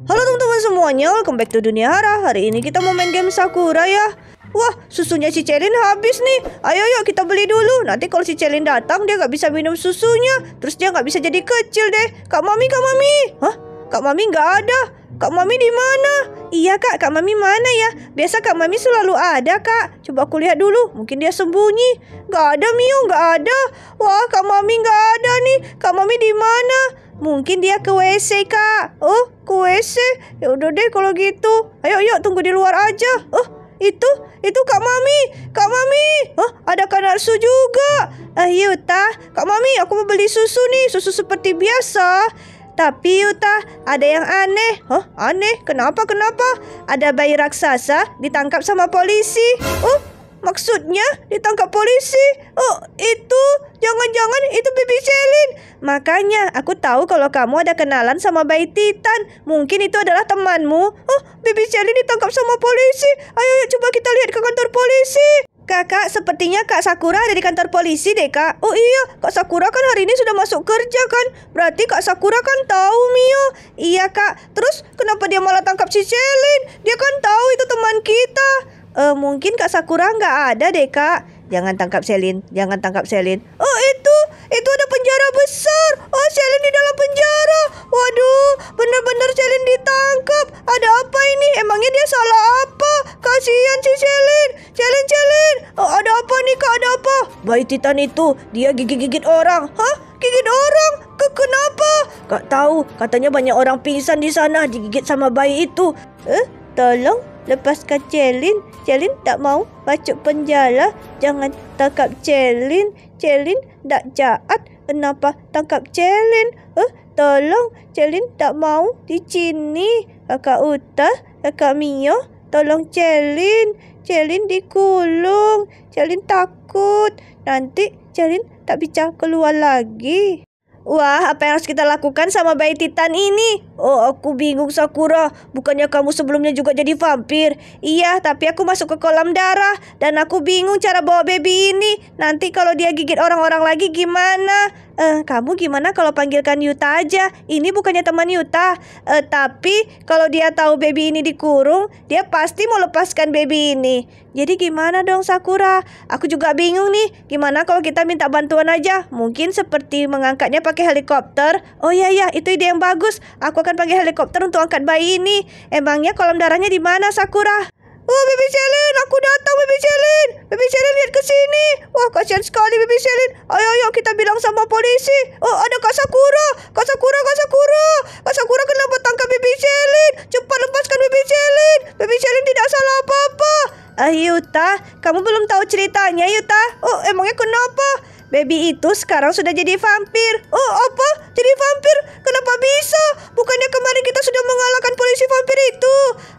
Halo teman-teman semuanya, welcome back to Dunia Hara Hari ini kita mau main game Sakura ya Wah, susunya si Celin habis nih Ayo yuk kita beli dulu Nanti kalau si Celin datang dia gak bisa minum susunya Terus dia gak bisa jadi kecil deh Kak Mami, Kak Mami Hah? Kak Mami gak ada Kak Mami di mana? Iya kak, Kak Mami mana ya? Biasa Kak Mami selalu ada kak Coba aku lihat dulu, mungkin dia sembunyi Gak ada Mio, gak ada Wah Kak Mami gak ada nih Kak Mami di mana? Mungkin dia ke WC, Kak. Oh, ke WC. Ya udah deh kalau gitu. Ayo, yuk tunggu di luar aja. Oh, itu, itu Kak Mami. Kak Mami. Oh, ada Kak Narsu juga. Eh, Yuta. Kak Mami, aku mau beli susu nih. Susu seperti biasa. Tapi Yuta, ada yang aneh. oh aneh? Kenapa, kenapa? Ada bayi raksasa ditangkap sama polisi. Oh, Maksudnya ditangkap polisi? Oh, itu jangan-jangan itu Bibi Celine. Makanya aku tahu kalau kamu ada kenalan sama bayi Titan. Mungkin itu adalah temanmu. Oh, Bibi Celine ditangkap sama polisi. Ayo, ayo coba kita lihat ke kantor polisi. Kakak, sepertinya Kak Sakura ada di kantor polisi deh, Kak. Oh iya, Kak Sakura kan hari ini sudah masuk kerja kan? Berarti Kak Sakura kan tahu Mio. Iya, Kak. Terus kenapa dia malah tangkap si Celine? Dia kan tahu itu teman kita. E, mungkin Kak Sakura nggak ada deh Kak. Jangan tangkap Selin, jangan tangkap Selin. Oh itu, itu ada penjara besar. Oh Selin di dalam penjara. Waduh, benar-benar Selin ditangkap. Ada apa ini? Emangnya dia salah apa? Kasihan si Selin. Selin, Selin. Oh, ada apa nih Kak? Ada apa? Bayi Titan itu, dia gigit-gigit orang. Hah? Gigit orang? Ke kenapa? Kak tahu, katanya banyak orang pingsan di sana digigit sama bayi itu. Eh, tolong lepaskan Selin. Celine tak mau masuk penjara. Jangan tangkap Celine. Celine tak jahat. Kenapa tangkap Celine? Eh, tolong Celine tak mau di sini. Kakak Uta, Kakak Mio, tolong Celine. Celine dikulung. Celine takut. Nanti Celine tak bisa keluar lagi. Wah, apa yang harus kita lakukan sama bayi Titan ini? Oh, aku bingung Sakura. Bukannya kamu sebelumnya juga jadi vampir? Iya, tapi aku masuk ke kolam darah dan aku bingung cara bawa baby ini. Nanti kalau dia gigit orang-orang lagi gimana? eh, kamu gimana kalau panggilkan Yuta aja? Ini bukannya teman Yuta. Eh, tapi kalau dia tahu baby ini dikurung, dia pasti mau lepaskan baby ini. Jadi gimana dong Sakura? Aku juga bingung nih. Gimana kalau kita minta bantuan aja? Mungkin seperti mengangkatnya pakai helikopter. Oh iya ya, itu ide yang bagus. Aku akan panggil helikopter untuk angkat bayi ini. Emangnya kolam darahnya di mana Sakura? Oh, Baby Celine, aku datang Baby Celine. Baby Celine lihat ke sini. Wah, kasihan sekali Baby Celine. Ayo, ayo kita bilang sama polisi, oh ada Kak Sakura, Kak Sakura, Kak Sakura, Kak Sakura kenapa tangkap Bibi Celine? Cepat lepaskan Bibi Celine. Bibi Celine tidak salah apa-apa. Ah Yuta, kamu belum tahu ceritanya Yuta? Oh emangnya kenapa? Baby itu sekarang sudah jadi vampir. Oh apa? Jadi vampir? Kenapa bisa? Bukannya kemarin kita sudah mengalahkan polisi vampir itu?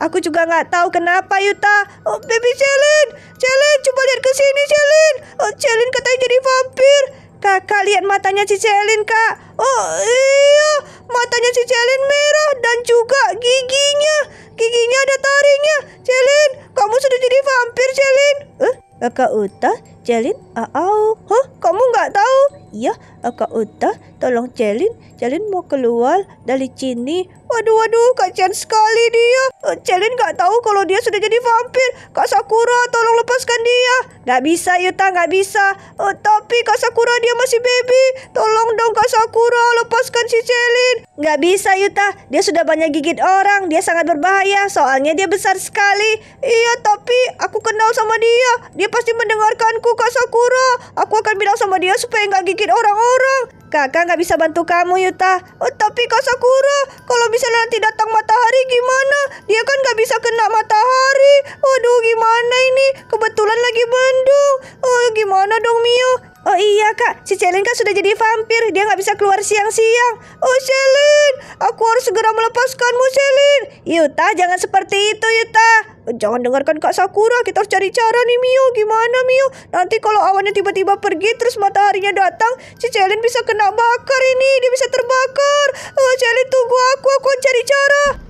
Aku juga nggak tahu kenapa Yuta. Oh baby Celine. Celine, coba lihat ke sini Celine. Oh Celine katanya jadi vampir. Kakak lihat matanya Cici Elin kak Oh iya Matanya Cici Elin merah Dan juga giginya Giginya ada taringnya Celin Kamu sudah jadi vampir Celin Eh kakak Uta Celin Aau ah, Hah kamu nggak tahu Iya Kak Uta, tolong Celin. Celin mau keluar dari sini. Waduh, waduh, Kak sekali dia. Celin gak tahu kalau dia sudah jadi vampir. Kak Sakura, tolong lepaskan dia. Gak bisa, Yuta, gak bisa. Uh, tapi Kak Sakura dia masih baby. Tolong dong Kak Sakura, lepaskan si Celin. Gak bisa, Yuta. Dia sudah banyak gigit orang. Dia sangat berbahaya. Soalnya dia besar sekali. Iya, tapi aku kenal sama dia. Dia pasti mendengarkanku, Kak Sakura. Aku akan bilang sama dia supaya gak gigit orang-orang. Sakura, kakak nggak bisa bantu kamu Yuta. Oh, tapi Kak Sakura, kalau bisa nanti datang matahari gimana? Dia kan nggak bisa kena matahari. Waduh, gimana ini? Kebetulan lagi mendung. Oh, gimana dong Mio? Oh iya kak, si Celine kan sudah jadi vampir Dia nggak bisa keluar siang-siang Oh Celine, aku harus segera melepaskanmu Celine Yuta jangan seperti itu Yuta Jangan dengarkan Kak Sakura, kita harus cari cara nih Mio Gimana Mio, nanti kalau awannya tiba-tiba pergi terus mataharinya datang Si Celine bisa kena bakar ini, dia bisa terbakar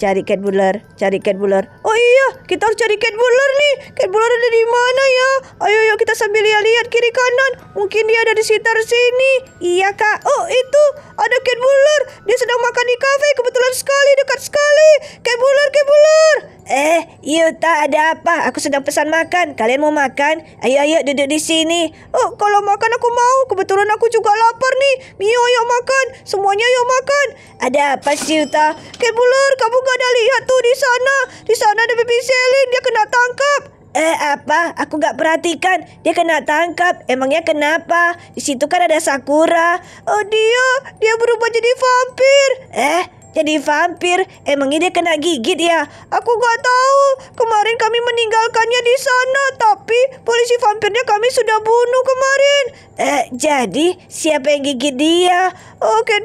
Cari Cat Buller, cari Cat Buller. Oh iya, kita harus cari Cat Buller nih. Cat Buller ada di mana ya? Ayo yuk kita sambil lihat-lihat kiri kanan. Mungkin dia ada di sekitar sini. Iya kak. Oh itu ada Cat Buller. Dia sedang makan di kafe. Kebetulan sekali, dekat sekali. Cat Buller, Cat Buller. Eh, Yuta ada apa? Aku sedang pesan makan. Kalian mau makan? Ayo ayo duduk di sini. Oh, kalau makan aku mau. Kebetulan aku juga lapar nih. Mio ayo makan. Semuanya ayo makan. Ada apa sih Yuta? Cat Buller, kamu gak ada lihat tuh di sana. Di sana ada baby Selin, dia kena tangkap. Eh apa? Aku gak perhatikan. Dia kena tangkap. Emangnya kenapa? Di situ kan ada Sakura. Oh dia, dia berubah jadi vampir. Eh, jadi vampir. Emang dia kena gigit ya? Aku gak tahu. Kemarin kami meninggalkannya di sana, tapi polisi vampirnya kami sudah bunuh kemarin. Eh, jadi siapa yang gigit dia? Oh, Cat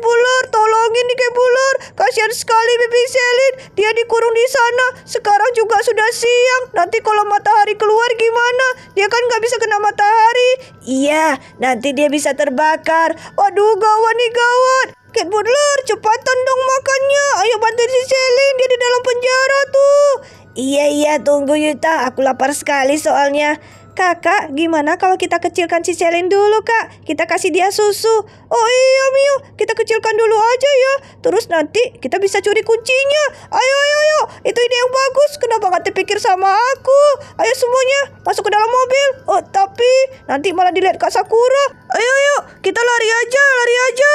tolongin nih Cat Buller. Kasihan sekali Bibi Selin. Dia dikurung di sana. Sekarang juga sudah siang. Nanti kalau matahari keluar gimana? Dia kan gak bisa kena matahari. Iya, nanti dia bisa terbakar. Waduh, gawat nih gawat. Cat Butler, cepatan dong makannya. Ayo bantu si Celine dia di dalam penjara tuh. Iya, iya, tunggu Yuta. Aku lapar sekali soalnya. Kakak, gimana kalau kita kecilkan si Celine dulu, Kak? Kita kasih dia susu. Oh iya, Mio, kita kecilkan dulu aja ya. Terus nanti kita bisa curi kuncinya. Ayo, ayo, ayo. Itu ide yang bagus. Kenapa nggak terpikir sama aku? Ayo semuanya, masuk ke dalam mobil. Oh, tapi nanti malah dilihat Kak Sakura. Ayo, ayo, kita lari aja, lari aja.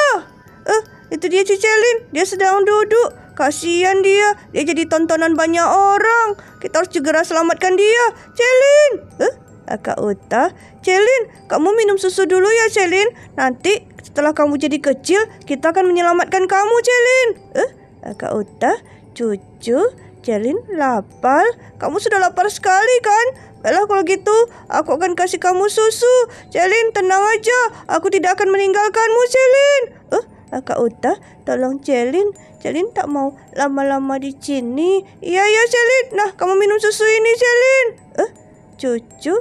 Eh, itu dia Cicelin. Dia sedang duduk. Kasihan dia. Dia jadi tontonan banyak orang. Kita harus segera selamatkan dia. Celin. Eh, Kak Uta, Celin, kamu minum susu dulu ya Celin. Nanti setelah kamu jadi kecil, kita akan menyelamatkan kamu Celin. Eh, Kak Uta, cucu, Celin lapar. Kamu sudah lapar sekali kan? Baiklah kalau gitu, aku akan kasih kamu susu. Celin, tenang aja. Aku tidak akan meninggalkanmu, Celin. Eh, Kakak Uta, tolong Celin. Celin tak mau lama-lama di sini. Iya, iya Celin. Nah, kamu minum susu ini Celin. Eh, cucu?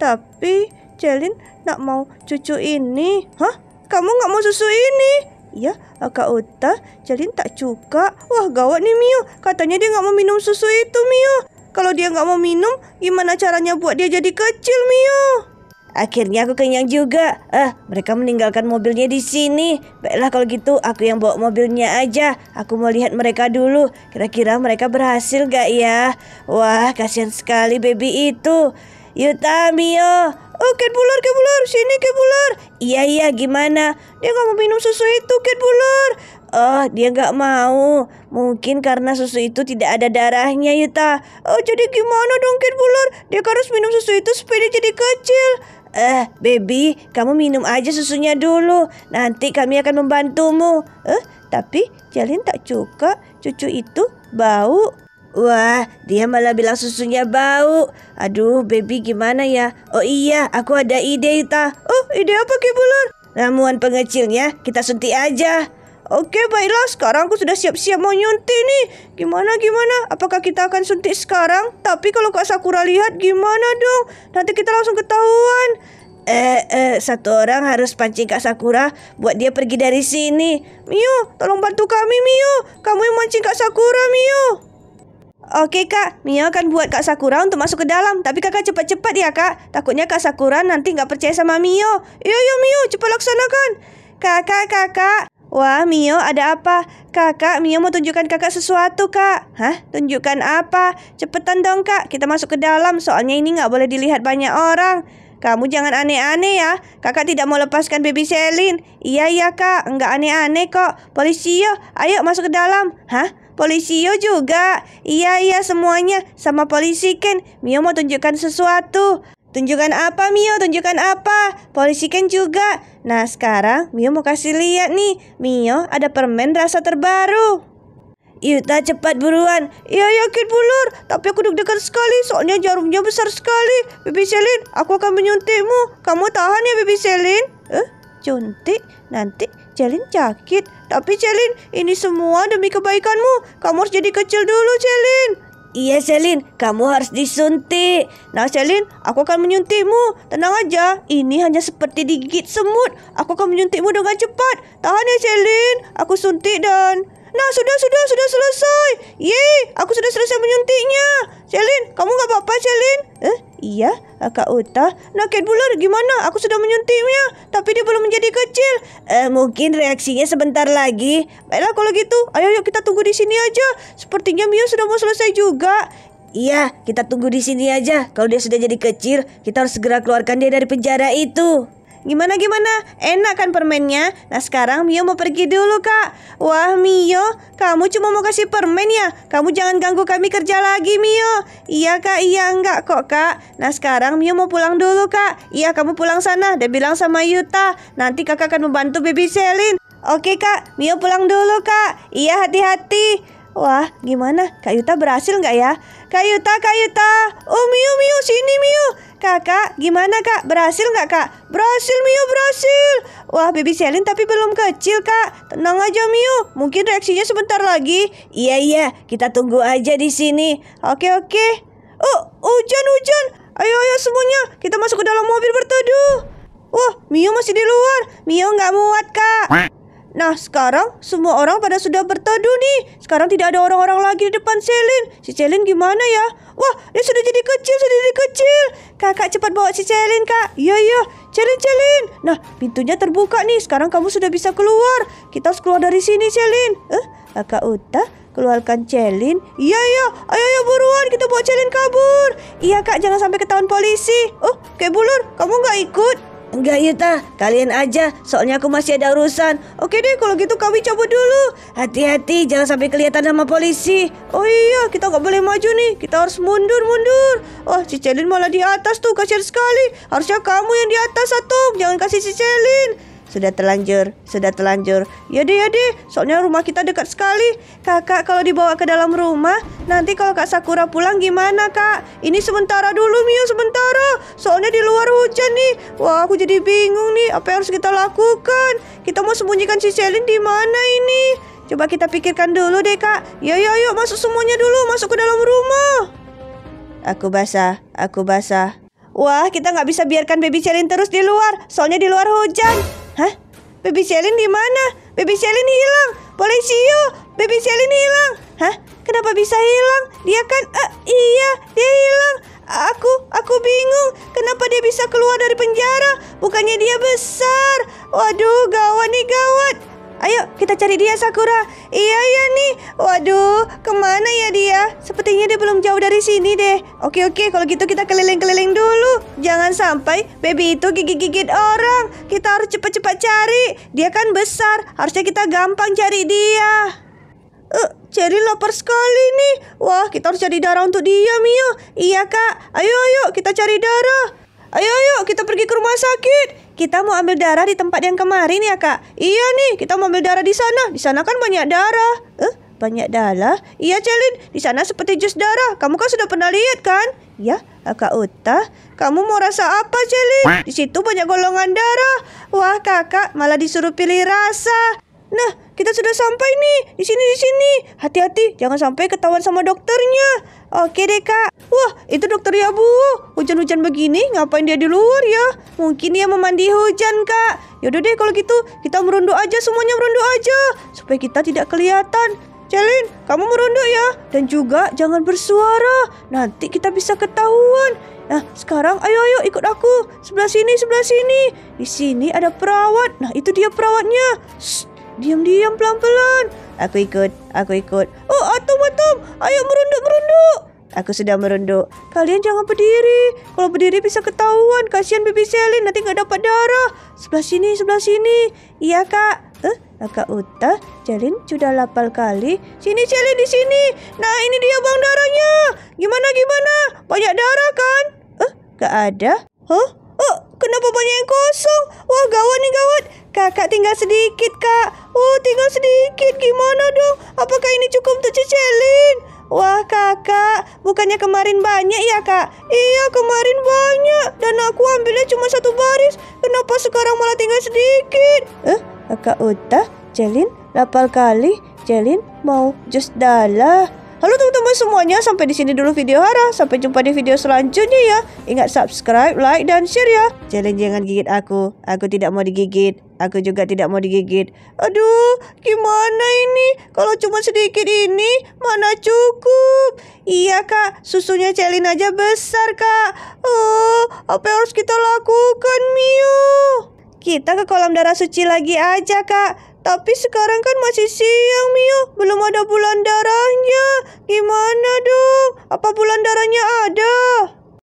Tapi Celin tak mau cucu ini. Hah? Kamu nggak mau susu ini? Iya, kakak Uta, Celin tak suka. Wah, gawat nih Mio. Katanya dia nggak mau minum susu itu, Mio. Kalau dia nggak mau minum, gimana caranya buat dia jadi kecil, Mio? Akhirnya aku kenyang juga. Eh, mereka meninggalkan mobilnya di sini. Baiklah kalau gitu aku yang bawa mobilnya aja. Aku mau lihat mereka dulu. Kira-kira mereka berhasil gak ya? Wah, kasihan sekali baby itu. Yutamio, Oh, Cat Bular, Cat Bular, sini Cat Bular. Iya, iya, gimana? Dia nggak mau minum susu itu, Cat Bular. Oh, dia nggak mau. Mungkin karena susu itu tidak ada darahnya, Yuta. Oh, jadi gimana dong, Cat Bular? Dia kan harus minum susu itu supaya dia jadi kecil. Eh, baby, kamu minum aja susunya dulu. Nanti kami akan membantumu. Eh, tapi Jalin tak suka cucu itu bau. Wah, dia malah bilang susunya bau. Aduh, baby gimana ya? Oh iya, aku ada ide, Ita. Oh, ide apa, Kibulur? Ramuan pengecilnya kita suntik aja. Oke baiklah sekarang aku sudah siap-siap mau nyuntik nih Gimana gimana apakah kita akan suntik sekarang Tapi kalau Kak Sakura lihat gimana dong Nanti kita langsung ketahuan Eh, eh, satu orang harus pancing Kak Sakura buat dia pergi dari sini. Mio, tolong bantu kami Mio. Kamu yang mancing Kak Sakura Mio. Oke kak, Mio akan buat kak Sakura untuk masuk ke dalam Tapi kakak cepat-cepat ya kak Takutnya kak Sakura nanti gak percaya sama Mio Iya iya Mio, cepat laksanakan Kakak, kakak, Wah, Mio, ada apa? Kakak, Mio mau tunjukkan kakak sesuatu, Kak. Hah? Tunjukkan apa? Cepetan dong, Kak. Kita masuk ke dalam, soalnya ini nggak boleh dilihat banyak orang. Kamu jangan aneh-aneh ya. Kakak tidak mau lepaskan baby Selin. Iya, iya, Kak. Nggak aneh-aneh kok. Polisio, ayo masuk ke dalam. Hah? Polisio juga. Iya, iya, semuanya. Sama polisi Ken. Mio mau tunjukkan sesuatu. Tunjukkan apa Mio, tunjukkan apa? Polisi Ken juga. Nah sekarang Mio mau kasih lihat nih. Mio ada permen rasa terbaru. Yuta cepat buruan. Iya yakin bulur, tapi aku deg-degan sekali soalnya jarumnya besar sekali. Bibi Selin, aku akan menyuntikmu. Kamu tahan ya Bibi Selin? Eh, suntik? Nanti Celin sakit. Tapi Celin, ini semua demi kebaikanmu. Kamu harus jadi kecil dulu Celin. Iya Selin, kamu harus disuntik. Nah Selin, aku akan menyuntikmu. Tenang aja, ini hanya seperti digigit semut. Aku akan menyuntikmu dengan cepat. Tahan ya Selin, aku suntik dan... Nah sudah, sudah, sudah selesai. Iya, aku sudah selesai menyuntiknya. Selin, kamu gak apa-apa Selin? Eh, iya, kak Uta. Nah Cat Bular gimana? Aku sudah menyuntiknya jadi kecil. Eh, mungkin reaksinya sebentar lagi. Baiklah kalau gitu, ayo yuk kita tunggu di sini aja. Sepertinya Mio sudah mau selesai juga. Iya, kita tunggu di sini aja. Kalau dia sudah jadi kecil, kita harus segera keluarkan dia dari penjara itu. Gimana gimana? Enak kan permennya? Nah sekarang Mio mau pergi dulu kak Wah Mio, kamu cuma mau kasih permen ya? Kamu jangan ganggu kami kerja lagi Mio Iya kak, iya enggak kok kak Nah sekarang Mio mau pulang dulu kak Iya kamu pulang sana, dan bilang sama Yuta Nanti kakak akan membantu baby Selin Oke kak, Mio pulang dulu kak Iya hati-hati Wah, gimana? Kak Yuta berhasil nggak ya? Kak Yuta, Kak Yuta. Oh, Mio Mio, sini Mio. Kakak, gimana kak? Berhasil nggak kak? Berhasil Mio, berhasil Wah baby Selin tapi belum kecil kak Tenang aja Mio, mungkin reaksinya sebentar lagi Iya iya, kita tunggu aja di sini Oke oke Oh, hujan hujan Ayo ayo semuanya, kita masuk ke dalam mobil berteduh Wah, Mio masih di luar Mio nggak muat kak Nah sekarang semua orang pada sudah berteduh nih Sekarang tidak ada orang-orang lagi di depan Celine Si Celine gimana ya? Wah dia sudah jadi kecil, sudah jadi kecil Kakak cepat bawa si Celine kak Iya iya Celine Celine Nah pintunya terbuka nih Sekarang kamu sudah bisa keluar Kita harus keluar dari sini Celine Eh kakak Uta keluarkan Celine. Iya iya, ayo ayo buruan kita bawa Celine kabur. Iya kak, jangan sampai ketahuan polisi. Oh, kayak bulur, kamu nggak ikut? Enggak Yuta, iya, kalian aja, soalnya aku masih ada urusan. Oke deh, kalau gitu kami cabut dulu. Hati-hati, jangan sampai kelihatan sama polisi. Oh iya, kita nggak boleh maju nih, kita harus mundur-mundur. Oh, si Celine malah di atas tuh, kasihan sekali. Harusnya kamu yang di atas satu, jangan kasih si Celine. Sudah terlanjur, sudah telanjur. Yaudah, yaudah, soalnya rumah kita dekat sekali. Kakak kalau dibawa ke dalam rumah, nanti kalau Kak Sakura pulang gimana, Kak? Ini sementara dulu, Mio, sementara. Soalnya di luar hujan nih. Wah, aku jadi bingung nih, apa yang harus kita lakukan? Kita mau sembunyikan si Celine di mana ini? Coba kita pikirkan dulu deh kak Ya, ya, yuk, masuk semuanya dulu masuk ke dalam rumah Aku basah, aku basah Wah kita nggak bisa biarkan baby Celine terus di luar Soalnya di luar hujan Baby Shelin di mana? Baby Shelin hilang. Polisi yuk, Baby Shelin hilang. Hah? Kenapa bisa hilang? Dia kan uh, iya, dia hilang. Aku, aku bingung. Kenapa dia bisa keluar dari penjara? Bukannya dia besar? Waduh, gawat nih gawat. Ayo kita cari dia Sakura Iya iya nih Waduh kemana ya dia Sepertinya dia belum jauh dari sini deh Oke oke kalau gitu kita keliling-keliling dulu Jangan sampai baby itu gigit-gigit orang Kita harus cepat-cepat cari Dia kan besar Harusnya kita gampang cari dia Uh, Cherry lapar sekali nih Wah kita harus cari darah untuk dia Mio Iya kak Ayo ayo kita cari darah Ayo ayo kita pergi ke rumah sakit. Kita mau ambil darah di tempat yang kemarin ya kak. Iya nih kita mau ambil darah di sana. Di sana kan banyak darah. Eh banyak darah? Iya Celin, di sana seperti jus darah. Kamu kan sudah pernah lihat kan? Ya, Kak Uta, kamu mau rasa apa Celin? Di situ banyak golongan darah. Wah kakak malah disuruh pilih rasa. Nah, kita sudah sampai nih. Di sini di sini. Hati-hati jangan sampai ketahuan sama dokternya. Oke deh, Kak. Wah, itu dokter ya, Bu. Hujan-hujan begini ngapain dia di luar ya? Mungkin dia memandi hujan, Kak. Yaudah deh kalau gitu kita merunduk aja semuanya merunduk aja supaya kita tidak kelihatan. Celin, kamu merunduk ya dan juga jangan bersuara. Nanti kita bisa ketahuan. Nah, sekarang ayo ayo ikut aku. Sebelah sini, sebelah sini. Di sini ada perawat. Nah, itu dia perawatnya. Shh. Diam-diam pelan-pelan. Aku ikut, aku ikut. Oh, Atom, Atom, ayo merunduk, merunduk. Aku sedang merunduk. Kalian jangan berdiri. Kalau berdiri bisa ketahuan. Kasihan baby Selin nanti nggak dapat darah. Sebelah sini, sebelah sini. Iya kak. Eh, kak Uta, Jalin sudah lapal kali. Sini Selin di sini. Nah ini dia bang darahnya. Gimana gimana? Banyak darah kan? Eh, nggak ada. Hah? Oh, kenapa banyak yang kosong? Kakak tinggal sedikit kak Oh tinggal sedikit gimana dong Apakah ini cukup untuk cicilin? Wah kakak Bukannya kemarin banyak ya kak Iya kemarin banyak Dan aku ambilnya cuma satu baris Kenapa sekarang malah tinggal sedikit Eh kakak Uta Celin lapal kali Celin mau jus dalah Halo teman-teman semuanya, sampai di sini dulu video Hara. Sampai jumpa di video selanjutnya ya. Ingat subscribe, like, dan share ya. Challenge jangan gigit aku. Aku tidak mau digigit. Aku juga tidak mau digigit. Aduh, gimana ini? Kalau cuma sedikit ini, mana cukup? Iya kak, susunya Celin aja besar kak. Oh, apa yang harus kita lakukan Mio? Kita ke kolam darah suci lagi aja, Kak. Tapi sekarang kan masih siang, Mio. Belum ada bulan darahnya. Gimana dong? Apa bulan darahnya ada?